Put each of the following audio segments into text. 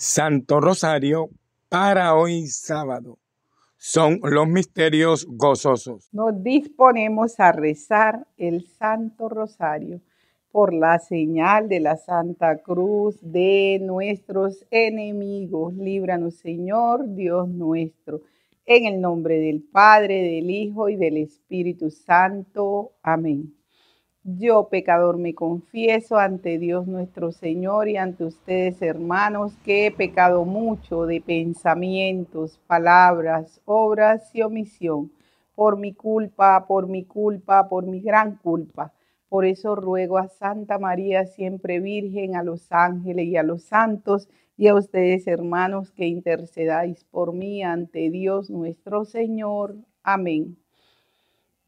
Santo Rosario para hoy sábado. Son los misterios gozosos. Nos disponemos a rezar el Santo Rosario por la señal de la Santa Cruz de nuestros enemigos. Líbranos, Señor, Dios nuestro. En el nombre del Padre, del Hijo y del Espíritu Santo. Amén. Yo, pecador, me confieso ante Dios nuestro Señor y ante ustedes, hermanos, que he pecado mucho de pensamientos, palabras, obras y omisión, por mi culpa, por mi culpa, por mi gran culpa. Por eso ruego a Santa María, siempre Virgen, a los ángeles y a los santos, y a ustedes, hermanos, que intercedáis por mí ante Dios nuestro Señor. Amén.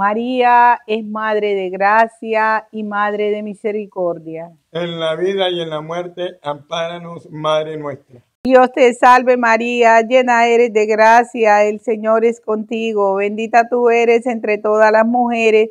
María es Madre de Gracia y Madre de Misericordia. En la vida y en la muerte, ampáranos, Madre nuestra. Dios te salve María, llena eres de gracia, el Señor es contigo, bendita tú eres entre todas las mujeres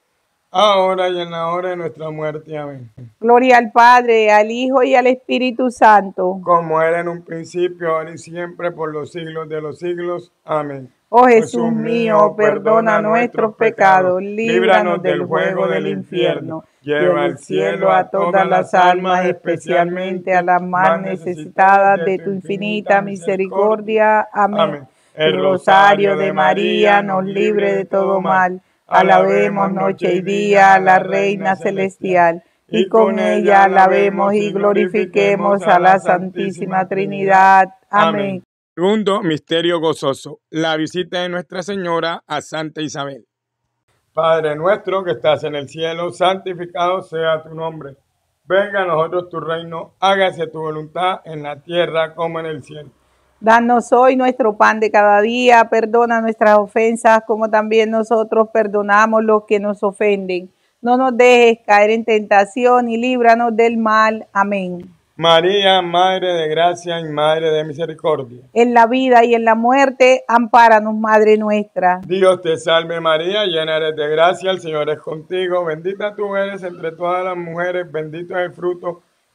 ahora y en la hora de nuestra muerte. Amén. Gloria al Padre, al Hijo y al Espíritu Santo. Como era en un principio, ahora y siempre, por los siglos de los siglos. Amén. Oh Jesús, mío, perdona, nuestros pecados, líbranos del fuego del infierno, lleva al cielo a todas las almas, especialmente a las más necesitadas de tu infinita misericordia. Amén. El rosario de María nos libre de todo mal Alabemos noche y día a la Reina Celestial y con ella alabemos y glorifiquemos a la Santísima Trinidad. Amén. Segundo misterio gozoso, la visita de Nuestra Señora a Santa Isabel. Padre nuestro que estás en el cielo, santificado sea tu nombre. Venga a nosotros tu reino, hágase tu voluntad en la tierra como en el cielo. Danos hoy nuestro pan de cada día, perdona nuestras ofensas como también nosotros perdonamos los que nos ofenden. No nos dejes caer en tentación y líbranos del mal. Amén. María, Madre de Gracia y Madre de Misericordia. En la vida y en la muerte, ampáranos, Madre nuestra. Dios te salve María, llena eres de gracia, el Señor es contigo, bendita tú eres entre todas las mujeres, bendito es el fruto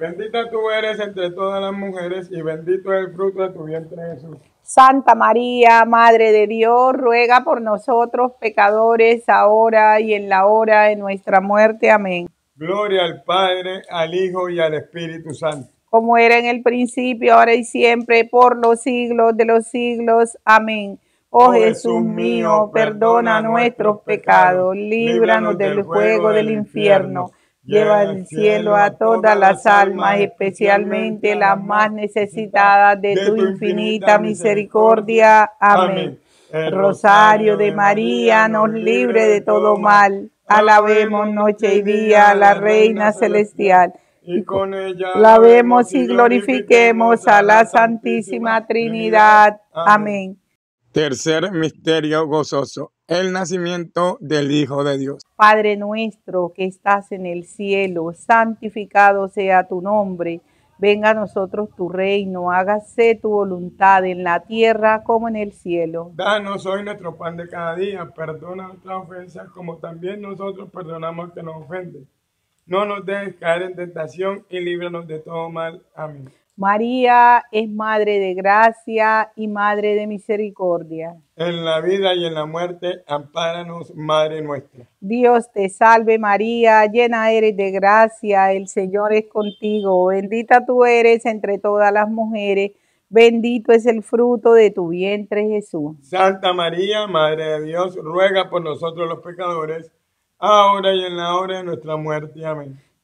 Bendita tú eres entre todas las mujeres y bendito es el fruto de tu vientre Jesús. Santa María, Madre de Dios, ruega por nosotros pecadores, ahora y en la hora de nuestra muerte. Amén. Gloria al Padre, al Hijo y al Espíritu Santo. Como era en el principio, ahora y siempre, por los siglos de los siglos. Amén. Oh, oh Jesús mío, perdona nuestros pecados, líbranos del fuego del infierno Lleva al cielo a todas las almas, especialmente las más necesitadas de tu infinita misericordia. Amén. rosario de María nos libre de todo mal. Alabemos noche y día a la Reina Celestial. Y con ella vemos y glorifiquemos a la Santísima Trinidad. Amén. Tercer misterio gozoso el nacimiento del Hijo de Dios. Padre nuestro que estás en el cielo, santificado sea tu nombre. Venga a nosotros tu reino, hágase tu voluntad en la tierra como en el cielo. Danos hoy nuestro pan de cada día, perdona nuestras ofensas como también nosotros perdonamos que nos ofenden. No nos dejes caer en tentación y líbranos de todo mal. Amén. María es Madre de Gracia y Madre de Misericordia. En la vida y en la muerte, ampáranos, Madre nuestra. Dios te salve María, llena eres de gracia, el Señor es contigo, bendita tú eres entre todas las mujeres, bendito es el fruto de tu vientre Jesús. Santa María, Madre de Dios, ruega por nosotros los pecadores, ahora y en la hora de nuestra muerte. Amén.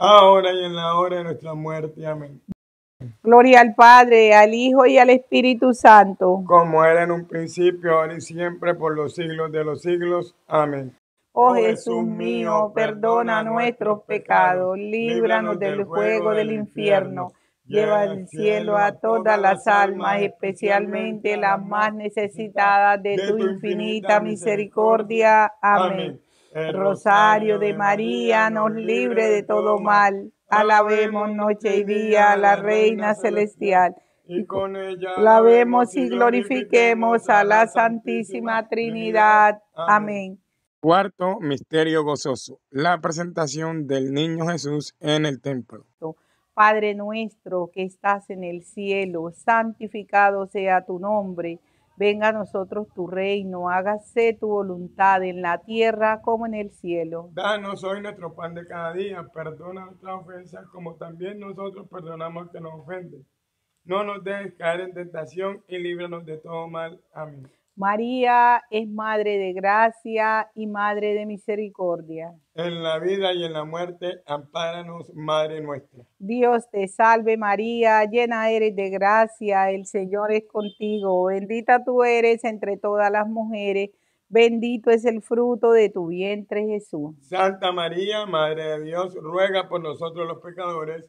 ahora y en la hora de nuestra muerte. Amén. Gloria al Padre, al Hijo y al Espíritu Santo. Como era en un principio, ahora y siempre, por los siglos de los siglos. Amén. Oh, oh Jesús mío, perdona nuestros pecados, líbranos del fuego del infierno, lleva al cielo a todas las almas, especialmente las más necesitadas de tu infinita misericordia. Amén rosario de María nos libre de todo mal. Alabemos noche y día a la Reina Celestial. Y con ella alabemos y glorifiquemos a la Santísima Trinidad. Amén. Cuarto misterio gozoso, la presentación del niño Jesús en el templo. Padre nuestro que estás en el cielo, santificado sea tu nombre Venga a nosotros tu reino, hágase tu voluntad en la tierra como en el cielo. Danos hoy nuestro pan de cada día, perdona nuestras ofensas como también nosotros perdonamos que nos ofenden. No nos dejes caer en tentación y líbranos de todo mal. Amén. María es Madre de Gracia y Madre de Misericordia. En la vida y en la muerte, ampáranos, Madre nuestra. Dios te salve María, llena eres de gracia, el Señor es contigo, bendita tú eres entre todas las mujeres, bendito es el fruto de tu vientre Jesús. Santa María, Madre de Dios, ruega por nosotros los pecadores,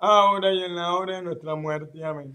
ahora y en la hora de nuestra muerte. Amén.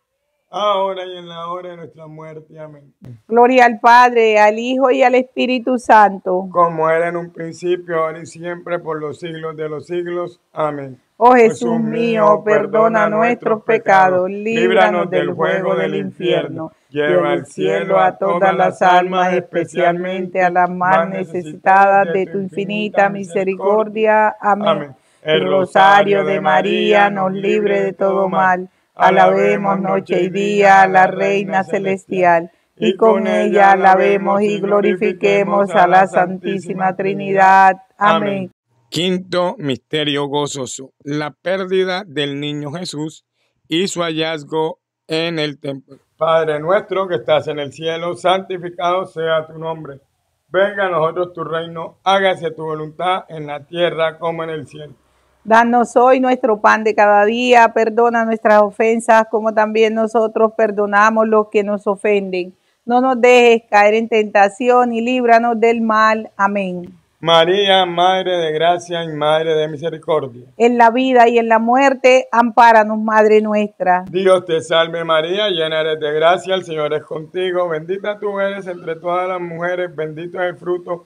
ahora y en la hora de nuestra muerte. Amén. Gloria al Padre, al Hijo y al Espíritu Santo. Como era en un principio, ahora y siempre, por los siglos de los siglos. Amén. Oh Jesús, mío, perdona nuestros pecados, líbranos del fuego del infierno. Lleva al cielo a todas las almas, especialmente a las más necesitadas de tu infinita misericordia. Amén. El rosario de María nos libre de todo mal Alabemos noche y día a la Reina Celestial, y con ella alabemos y glorifiquemos a la Santísima Trinidad. Amén. Quinto misterio gozoso, la pérdida del niño Jesús y su hallazgo en el templo. Padre nuestro que estás en el cielo, santificado sea tu nombre. Venga a nosotros tu reino, hágase tu voluntad en la tierra como en el cielo. Danos hoy nuestro pan de cada día, perdona nuestras ofensas como también nosotros perdonamos los que nos ofenden. No nos dejes caer en tentación y líbranos del mal. Amén. María, Madre de Gracia y Madre de Misericordia. En la vida y en la muerte, ampáranos, Madre nuestra. Dios te salve María, llena eres de gracia, el Señor es contigo, bendita tú eres entre todas las mujeres, bendito es el fruto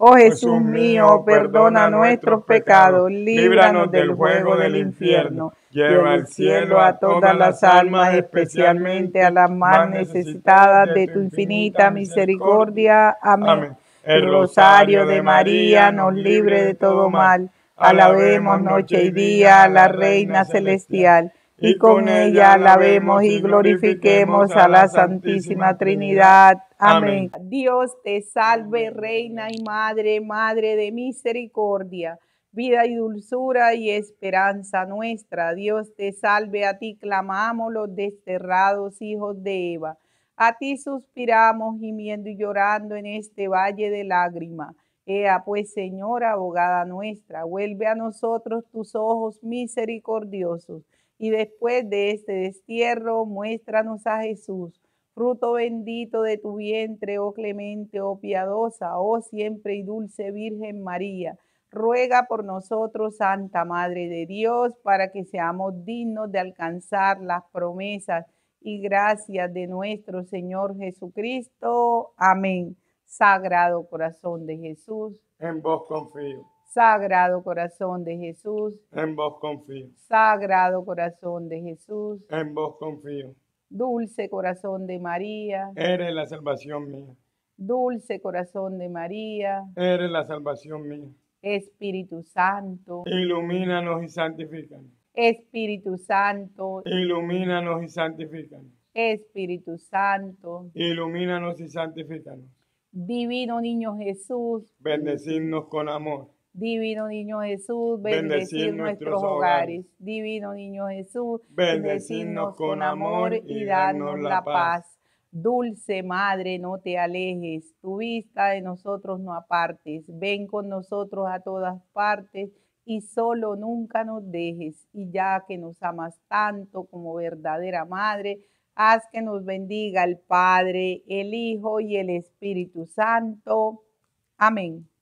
Oh Jesús mío, perdona nuestros pecados, líbranos del juego del infierno, lleva al cielo a todas las almas, especialmente a las más necesitadas de tu infinita misericordia. Amén. El rosario de María nos libre de todo mal. Alabemos noche y día a la Reina Celestial, y con ella alabemos y glorifiquemos a la Santísima Trinidad Amén. Dios te salve, reina y madre, madre de misericordia, vida y dulzura y esperanza nuestra. Dios te salve, a ti clamamos los desterrados hijos de Eva. A ti suspiramos gimiendo y llorando en este valle de lágrimas. Ea pues, Señora, abogada nuestra, vuelve a nosotros tus ojos misericordiosos y después de este destierro muéstranos a Jesús fruto bendito de tu vientre, oh clemente, oh piadosa, oh siempre y dulce Virgen María. Ruega por nosotros, Santa Madre de Dios, para que seamos dignos de alcanzar las promesas y gracias de nuestro Señor Jesucristo. Amén. Sagrado corazón de Jesús. En vos confío. Sagrado corazón de Jesús. En vos confío. Sagrado corazón de Jesús. En vos confío. Dulce corazón de María. Eres la salvación mía. Dulce corazón de María. Eres la salvación mía. Espíritu Santo. Ilumínanos y santifícanos. Espíritu Santo. Ilumínanos y santifícanos. Espíritu Santo. Ilumínanos y santifícanos. Divino Niño Jesús. Bendecidnos con amor. Divino Niño Jesús, bendecir nuestros hogares. Divino Niño Jesús, bendecirnos con amor y darnos la paz. Dulce Madre, no te alejes, tu vista de nosotros no apartes. Ven con nosotros a todas partes y solo nunca nos dejes. Y ya que nos amas tanto como verdadera Madre, haz que nos bendiga el Padre, el Hijo y el Espíritu Santo. Amén.